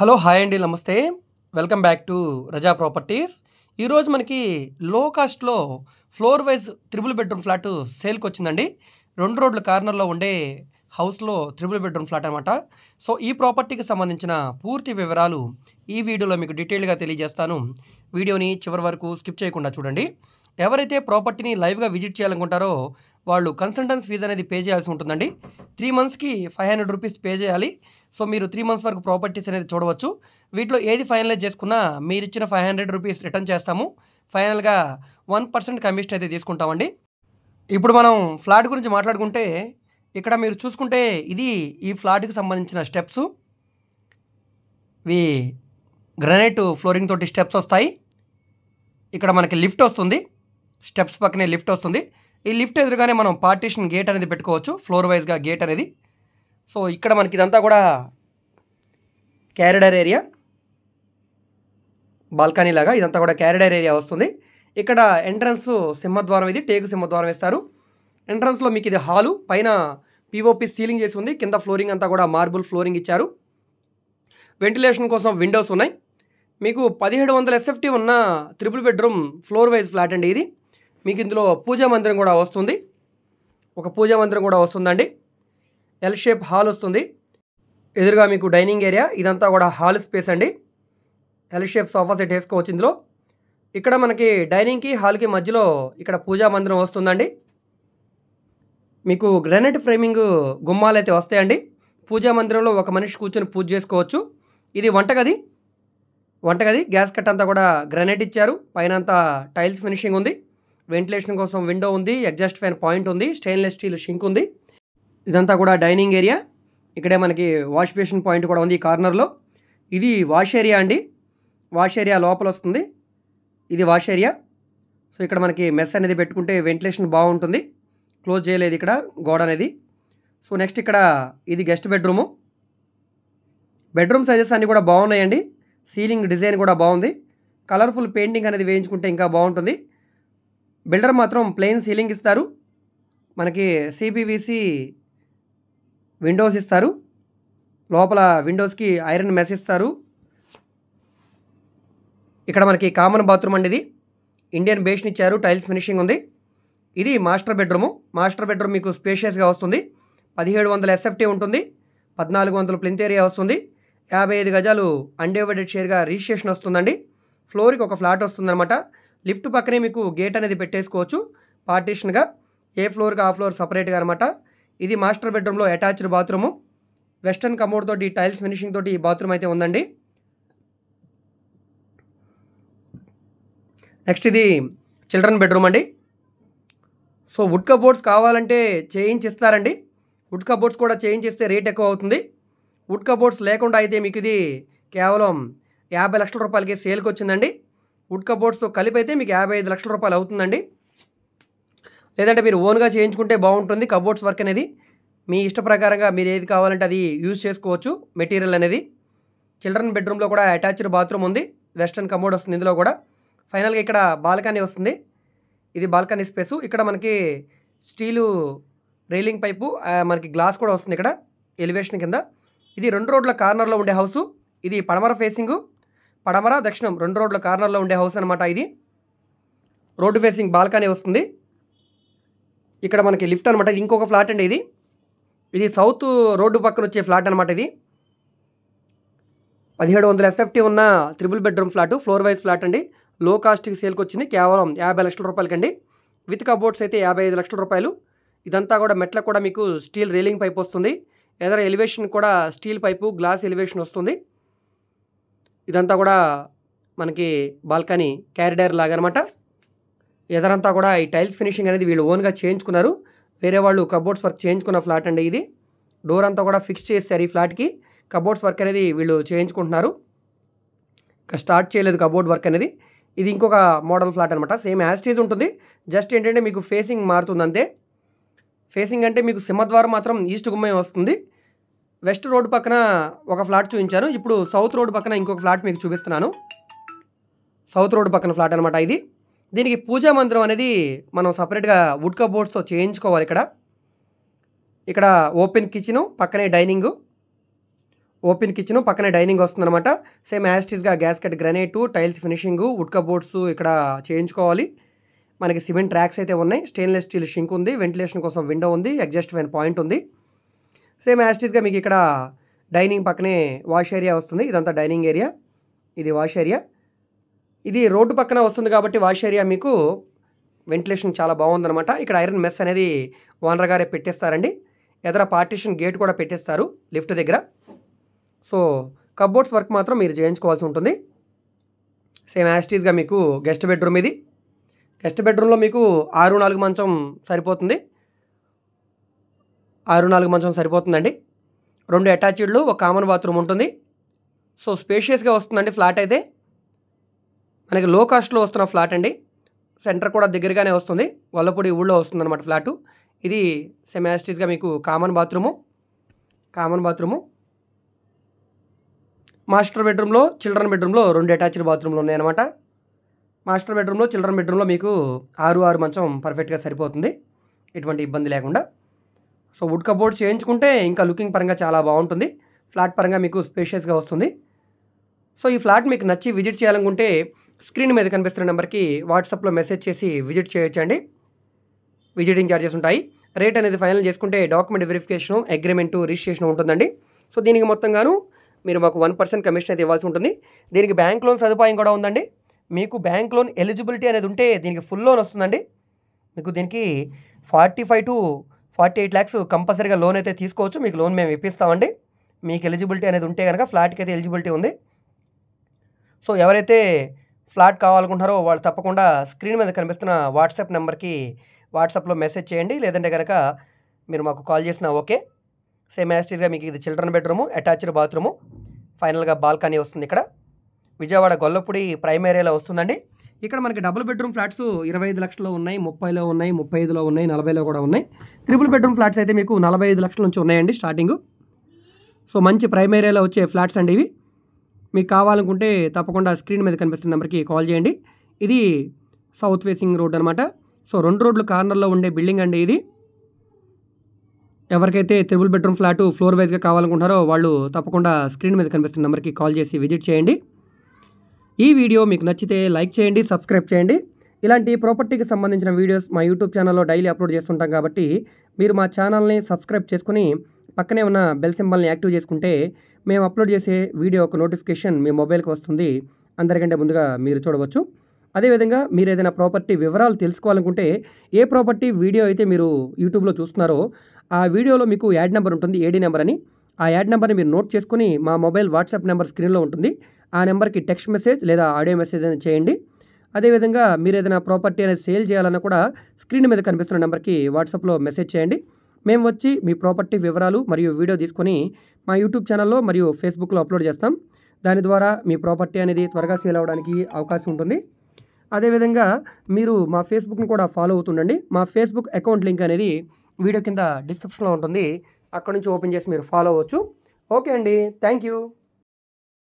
hello hi అండి నమస్తే welcome back to Raza Properties ఈరోజు మనకి లో కాస్ట్లో floor wise triple bedroom flat సేల్కి వచ్చిందండి రెండు రోడ్ల కార్నర్లో ఉండే హౌస్లో త్రిబుల్ బెడ్రూమ్ ఫ్లాట్ అనమాట సో ఈ ప్రాపర్టీకి సంబంధించిన పూర్తి వివరాలు ఈ వీడియోలో మీకు డీటెయిల్గా తెలియజేస్తాను వీడియోని చివరి వరకు స్కిప్ చేయకుండా చూడండి ఎవరైతే ప్రాపర్టీని లైవ్గా విజిట్ చేయాలనుకుంటారో వాళ్ళు కన్సల్టెన్స్ ఫీజు అనేది పే చేయాల్సి ఉంటుందండి త్రీ మంత్స్కి ఫైవ్ హండ్రెడ్ రూపీస్ పే చేయాలి సో మీరు త్రీ మంత్స్ వరకు ప్రాపర్టీస్ అనేది చూడవచ్చు వీటిలో ఏది ఫైనలైజ్ చేసుకున్నా మీరు ఇచ్చిన ఫైవ్ హండ్రెడ్ రూపీస్ రిటర్న్ చేస్తాము ఫైనల్గా వన్ పర్సెంట్ కమిషన్ అయితే తీసుకుంటామండి ఇప్పుడు మనం ఫ్లాట్ గురించి మాట్లాడుకుంటే ఇక్కడ మీరు చూసుకుంటే ఇది ఈ ఫ్లాట్కి సంబంధించిన స్టెప్స్ ఇవి గ్రనైట్ ఫ్లోరింగ్ తోటి స్టెప్స్ వస్తాయి ఇక్కడ మనకి లిఫ్ట్ వస్తుంది స్టెప్స్ పక్కనే లిఫ్ట్ వస్తుంది ఈ లిఫ్ట్ ఎదురుగానే మనం పార్టీషన్ గేట్ అనేది పెట్టుకోవచ్చు ఫ్లోర్ వైజ్గా గేట్ అనేది సో ఇక్కడ మనకి ఇదంతా కూడా క్యారిడర్ ఏరియా బాల్కనీ లాగా ఇదంతా కూడా క్యారిడర్ ఏరియా వస్తుంది ఇక్కడ ఎంట్రన్స్ సింహద్వారం ఇది టేకు సింహద్వారం వేస్తారు ఎంట్రన్స్లో మీకు ఇది హాలు పైన పిఓపి సీలింగ్ చేసి ఉంది కింద ఫ్లోరింగ్ అంతా కూడా మార్బుల్ ఫ్లోరింగ్ ఇచ్చారు వెంటిలేషన్ కోసం విండోస్ ఉన్నాయి మీకు పదిహేడు వందల ఉన్న triple bedroom floor wise flat అండి ఇది మీకు ఇందులో పూజా మందిరం కూడా వస్తుంది ఒక పూజా మందిరం కూడా వస్తుందండి ఎల్ షేప్ హాల్ వస్తుంది ఎదురుగా మీకు డైనింగ్ ఏరియా ఇదంతా కూడా హాల్ స్పేస్ అండి ఎల్ షేప్ సోఫా సెట్ వేసుకోవచ్చు ఇందులో ఇక్కడ మనకి డైనింగ్కి హాల్కి మధ్యలో ఇక్కడ పూజా మందిరం వస్తుందండి మీకు గ్రానైట్ ఫ్రేమింగ్ గుమ్మాలు అయితే వస్తాయండి పూజా మందిరంలో ఒక మనిషి కూర్చొని పూజ చేసుకోవచ్చు ఇది వంటగది వంటగది గ్యాస్ కట్ అంతా కూడా గ్రానైట్ ఇచ్చారు పైన అంతా టైల్స్ ఫినిషింగ్ ఉంది వెంటిలేషన్ కోసం విండో ఉంది ఎగ్జాస్ట్ ఫ్యాన్ పాయింట్ ఉంది స్టెయిన్లెస్ స్టీల్ షింక్ ఉంది ఇదంతా కూడా డైనింగ్ ఏరియా ఇక్కడే మనకి వాష్ బేసిన్ పాయింట్ కూడా ఉంది ఈ కార్నర్లో ఇది వాష్ ఏరియా అండి వాష్ ఏరియా లోపల వస్తుంది ఇది వాష్ ఏరియా సో ఇక్కడ మనకి మెస్ అనేది పెట్టుకుంటే వెంటిలేషన్ బాగుంటుంది క్లోజ్ చేయలేదు ఇక్కడ గోడ అనేది సో నెక్స్ట్ ఇక్కడ ఇది గెస్ట్ బెడ్రూము బెడ్రూమ్ సైజెస్ అన్నీ కూడా బాగున్నాయండి సీలింగ్ డిజైన్ కూడా బాగుంది కలర్ఫుల్ పెయింటింగ్ అనేది వేయించుకుంటే ఇంకా బాగుంటుంది బిల్డర్ మాత్రం ప్లెయిన్ సీలింగ్ ఇస్తారు మనకి సిబివిసి విండోస్ ఇస్తారు లోపల విండోస్కి ఐరన్ మెస్ ఇస్తారు ఇక్కడ మనకి కామన్ బాత్రూమ్ అండి ఇది ఇండియన్ బేస్ని ఇచ్చారు టైల్స్ ఫినిషింగ్ ఉంది ఇది మాస్టర్ బెడ్రూము మాస్టర్ బెడ్రూమ్ మీకు స్పేషియస్గా వస్తుంది పదిహేడు వందల ఎస్ఎఫ్టీ ఉంటుంది పద్నాలుగు వందల ప్లింత్ ఏరియా వస్తుంది యాభై ఐదు గజాలు అన్డివైడెడ్ షేర్గా రిజిస్ట్రేషన్ వస్తుందండి ఫ్లోర్కి ఒక ఫ్లాట్ వస్తుందన్నమాట లిఫ్ట్ పక్కనే మీకు గేట్ అనేది పెట్టేసుకోవచ్చు పార్టీషన్గా ఏ ఫ్లోర్కి ఆ ఫ్లోర్ సపరేట్గా అనమాట ఇది మాస్టర్ బెడ్రూమ్లో అటాచ్డ్ బాత్రూము వెస్టర్న్ కమోడ్ తోటి టైల్స్ ఫినిషింగ్ తోటి ఈ బాత్రూమ్ అయితే ఉందండి నెక్స్ట్ ఇది చిల్డ్రన్ బెడ్రూమ్ అండి సో వుడ్ కబోర్డ్స్ కావాలంటే చేయించిస్తారండి వుడ్ కబోర్డ్స్ కూడా చేయించిస్తే రేట్ ఎక్కువ అవుతుంది వుడ్ కబోర్డ్స్ లేకుండా అయితే మీకు ఇది కేవలం యాభై లక్షల రూపాయలకి సేల్కి వచ్చిందండి వుడ్ కబోర్డ్స్తో కలిపి అయితే మీకు యాభై ఐదు లక్షల రూపాయలు అవుతుందండి లేదంటే మీరు ఓన్గా చేయించుకుంటే బాగుంటుంది కబోర్డ్స్ వర్క్ అనేది మీ ఇష్ట ప్రకారంగా మీరు ఏది కావాలంటే అది యూజ్ చేసుకోవచ్చు మెటీరియల్ అనేది చిల్డ్రన్ బెడ్రూమ్లో కూడా అటాచ్డ్ బాత్రూమ్ ఉంది వెస్ట్రన్ కమోడ్ వస్తుంది ఇందులో కూడా ఫైనల్గా ఇక్కడ బాల్కనీ వస్తుంది ఇది బాల్కనీ స్పేసు ఇక్కడ మనకి స్టీలు రైలింగ్ పైపు మనకి గ్లాస్ కూడా వస్తుంది ఇక్కడ ఎలివేషన్ కింద ఇది రెండు రోడ్ల కార్నర్లో ఉండే హౌసు ఇది పడమర ఫేసింగు పడమర దక్షిణం రెండు రోడ్ల కార్నర్లో ఉండే హౌస్ అనమాట ఇది రోడ్డు ఫేసింగ్ బాల్కనీ వస్తుంది ఇక్కడ మనకి లిఫ్ట్ అనమాట ఇది ఇంకొక ఫ్లాట్ అండి ఇది ఇది సౌత్ రోడ్డు పక్కన వచ్చే ఫ్లాట్ అనమాట ఇది పదిహేడు వందల ఎస్ఎఫ్టీ ఉన్న triple bedroom flat floor wise flat అండి లో కాస్ట్కి సేల్కి వచ్చింది కేవలం యాభై లక్షల రూపాయలకండి విత్ కబోర్డ్స్ అయితే యాభై ఐదు లక్షల రూపాయలు ఇదంతా కూడా మెట్లకు కూడా మీకు స్టీల్ రీలింగ్ పైప్ వస్తుంది ఎదర ఎలివేషన్ కూడా స్టీల్ పైపు గ్లాస్ ఎలివేషన్ వస్తుంది ఇదంతా కూడా మనకి బాల్కనీ క్యారిడైర్ లాగా అనమాట ఎదరంతా కూడా ఈ టైల్స్ ఫినిషింగ్ అనేది వీళ్ళు ఓన్గా చేయించుకున్నారు వేరే వాళ్ళు కబోర్డ్స్ వర్క్ చేయించుకున్న ఫ్లాట్ అండి ఇది డోర్ అంతా కూడా ఫిక్స్ చేశారు ఈ ఫ్లాట్కి కబోర్డ్స్ వర్క్ అనేది వీళ్ళు చేయించుకుంటున్నారు ఇంకా స్టార్ట్ చేయలేదు కబోర్డ్ వర్క్ అనేది ఇది ఇంకొక మోడల్ ఫ్లాట్ అనమాట సేమ్ యాస్టీజ్ ఉంటుంది జస్ట్ ఏంటంటే మీకు ఫేసింగ్ మారుతుంది అంతే ఫేసింగ్ అంటే మీకు సింహద్వారం మాత్రం ఈస్ట్ గుమ్మే వస్తుంది వెస్ట్ రోడ్ పక్కన ఒక ఫ్లాట్ చూపించాను ఇప్పుడు సౌత్ రోడ్ పక్కన ఇంకొక ఫ్లాట్ మీకు చూపిస్తున్నాను సౌత్ రోడ్ పక్కన ఫ్లాట్ అనమాట ఇది దీనికి పూజా మందిరం అనేది మనం సపరేట్గా వుడ్ కబోర్డ్స్తో చేయించుకోవాలి ఇక్కడ ఇక్కడ ఓపెన్ కిచెను పక్కనే డైనింగు ఓపెన్ కిచెను పక్కనే డైనింగ్ వస్తుందన్నమాట సేమ్ యాస్టీస్గా gasket granite tiles finishing wood cupboards ఇక్కడ చేయించుకోవాలి మనకి సిమెంట్ ట్రాక్స్ అయితే ఉన్నాయి స్టెయిన్లెస్ స్టీల్ షింక్ ఉంది వెంటిలేషన్ కోసం విండో ఉంది అడ్జస్ట్ పాయింట్ ఉంది సేమ్ యాస్టీస్గా మీకు ఇక్కడ డైనింగ్ పక్కనే వాష్ ఏరియా వస్తుంది ఇదంతా డైనింగ్ ఏరియా ఇది వాష్ ఏరియా ఇది రోడ్డు పక్కన వస్తుంది కాబట్టి వాష్ ఏరియా మీకు వెంటిలేషన్ చాలా బాగుందనమాట ఇక్కడ ఐరన్ మెస్ అనేది ఓనర్ గారే పెట్టేస్తారండి ఎదర పార్టీషన్ గేట్ కూడా పెట్టేస్తారు లిఫ్ట్ దగ్గర సో కబ్బోర్డ్స్ వర్క్ మాత్రం మీరు చేయించుకోవాల్సి ఉంటుంది సేమ్ యాస్టీస్గా మీకు గెస్ట్ బెడ్రూమ్ ఇది గెస్ట్ బెడ్రూమ్లో మీకు ఆరు నాలుగు మంచం సరిపోతుంది ఆరు నాలుగు మంచం సరిపోతుందండి రెండు అటాచ్డ్లు ఒక కామన్ బాత్రూమ్ ఉంటుంది సో స్పేషియస్గా వస్తుందండి ఫ్లాట్ అయితే మనకి లో కాస్ట్లో వస్తున్న ఫ్లాట్ అండి సెంటర్ కూడా దగ్గరగానే వస్తుంది వల్లపూడి ఊళ్ళో వస్తుందన్నమాట ఫ్లాటు ఇది సెమాస్టీస్గా మీకు common bathroom common bathroom master బెడ్రూమ్లో చిల్డ్రన్ బెడ్రూమ్లో రెండు అటాచ్డ్ బాత్రూమ్లు ఉన్నాయన్నమాట మాస్టర్ బెడ్రూమ్లో చిల్డ్రన్ బెడ్రూమ్లో మీకు ఆరు ఆరు మంచం పర్ఫెక్ట్గా సరిపోతుంది ఎటువంటి ఇబ్బంది లేకుండా సో వుడ్ కబోర్డ్ చేయించుకుంటే ఇంకా లుకింగ్ పరంగా చాలా బాగుంటుంది ఫ్లాట్ పరంగా మీకు స్పేషియస్గా వస్తుంది సో ఈ ఫ్లాట్ మీకు నచ్చి విజిట్ చేయాలనుకుంటే స్క్రీన్ మీద కనిపిస్తున్న నెంబర్కి వాట్సాప్లో మెసేజ్ చేసి విజిట్ చేయొచ్చండి విజిటింగ్ ఛార్జెస్ ఉంటాయి రేట్ అనేది ఫైనల్ చేసుకుంటే డాక్యుమెంట్ వెరిఫికేషను అగ్రిమెంటు రిజిస్ట్రేషన్ ఉంటుందండి సో దీనికి మొత్తంగాను మీరు మాకు వన్ పర్సెంట్ కమిషన్ అయితే ఇవ్వాల్సి ఉంటుంది దీనికి బ్యాంక్ లోన్ సదుపాయం కూడా ఉందండి మీకు బ్యాంక్ లోన్ ఎలిజిబిలిటీ అనేది ఉంటే దీనికి ఫుల్ లోన్ వస్తుందండి మీకు దీనికి forty five to forty eight lakhs కంపల్సరీగా లోన్ అయితే తీసుకోవచ్చు మీకు లోన్ మేము ఇప్పిస్తామండి మీకు ఎలిజిబిలిటీ అనేది ఉంటే కనుక ఫ్లాట్కి అయితే ఎలిజిబిలిటీ ఉంది సో ఎవరైతే ఫ్లాట్ కావాలనుకుంటున్నారో వాళ్ళు తప్పకుండా స్క్రీన్ మీద కనిపిస్తున్న వాట్సాప్ నెంబర్కి వాట్సాప్లో మెసేజ్ చేయండి లేదంటే కనుక మీరు మాకు కాల్ చేసినా ఓకే సేమ్ యాస్టీస్గా మీకు ఇది చిల్డ్రన్ బెడ్రూము అటాచ్డ్ బాత్రూము ఫైనల్గా బాల్కనీ వస్తుంది ఇక్కడ విజయవాడ గొల్లపూడి ప్రైమ్ ఏరియాలో వస్తుందండి ఇక్కడ మనకి డబుల్ బెడ్రూమ్ ఫ్లాట్స్ ఇరవై ఐదు లక్షల్లో ఉన్నాయి ముప్పైలో ఉన్నాయి ముప్పై ఐదులో ఉన్నాయి నలభైలో కూడా ఉన్నాయి త్రిపుల్ బెడ్రూమ్ ఫ్లాట్స్ అయితే మీకు నలభై ఐదు లక్షల నుంచి ఉన్నాయండి స్టార్టింగ్ సో మంచి ప్రైమ్ ఏరియాలో వచ్చే ఫ్లాట్స్ అండి ఇవి మీకు కావాలనుకుంటే తప్పకుండా స్క్రీన్ మీద కనిపిస్తున్న నెంబర్కి కాల్ చేయండి ఇది సౌత్ ఫేసింగ్ రోడ్ అనమాట సో రెండు రోడ్లు కార్నర్లో ఉండే బిల్డింగ్ అండి ఇది ఎవరికైతే త్రిబుల్ బెడ్రూమ్ ఫ్లాటు ఫ్లోర్ వైజ్గా కావాలనుకుంటున్నారో వాళ్ళు తప్పకుండా స్క్రీన్ మీద కనిపిస్తున్న నెంబర్కి కాల్ చేసి విజిట్ చేయండి ఈ వీడియో మీకు నచ్చితే లైక్ చేయండి సబ్స్క్రైబ్ చేయండి ఇలాంటి ప్రాపర్టీకి సంబంధించిన వీడియోస్ మా యూట్యూబ్ ఛానల్లో డైలీ అప్లోడ్ చేస్తుంటాం కాబట్టి మీరు మా ఛానల్ని సబ్స్క్రైబ్ చేసుకుని పక్కనే ఉన్న బెల్ సింబల్ని యాక్టివ్ చేసుకుంటే మేము అప్లోడ్ చేసే వీడియో ఒక నోటిఫికేషన్ మీ మొబైల్కి వస్తుంది అందరికంటే ముందుగా మీరు చూడవచ్చు అదేవిధంగా మీరు ఏదైనా ప్రాపర్టీ వివరాలు తెలుసుకోవాలనుకుంటే ఏ ప్రాపర్టీ వీడియో అయితే మీరు యూట్యూబ్లో చూస్తున్నారో ఆ వీడియోలో మీకు యాడ్ నెంబర్ ఉంటుంది ఏడీ నెంబర్ అని ఆ యాడ్ నెంబర్ని మీరు నోట్ చేసుకుని మా మొబైల్ వాట్సాప్ నెంబర్ స్క్రీన్లో ఉంటుంది ఆ నెంబర్కి టెక్స్ట్ మెసేజ్ లేదా ఆడియో మెసేజ్ అయినా చేయండి అదేవిధంగా మీరు ఏదైనా ప్రాపర్టీ అనేది సేల్ చేయాలన్నా కూడా స్క్రీన్ మీద కనిపిస్తున్న నెంబర్కి వాట్సాప్లో మెసేజ్ చేయండి మేము వచ్చి మీ ప్రాపర్టీ వివరాలు మరియు వీడియో తీసుకొని మా యూట్యూబ్ ఛానల్లో మరియు ఫేస్బుక్లో అప్లోడ్ చేస్తాం దాని ద్వారా మీ ప్రాపర్టీ అనేది త్వరగా సేల్ అవడానికి అవకాశం ఉంటుంది అదేవిధంగా మీరు మా ఫేస్బుక్ను కూడా ఫాలో అవుతుండండి మా ఫేస్బుక్ అకౌంట్ లింక్ అనేది వీడియో కింద డిస్క్రిప్షన్లో ఉంటుంది అక్కడ నుంచి ఓపెన్ చేసి మీరు ఫాలో అవ్వచ్చు ఓకే అండి థ్యాంక్ యూ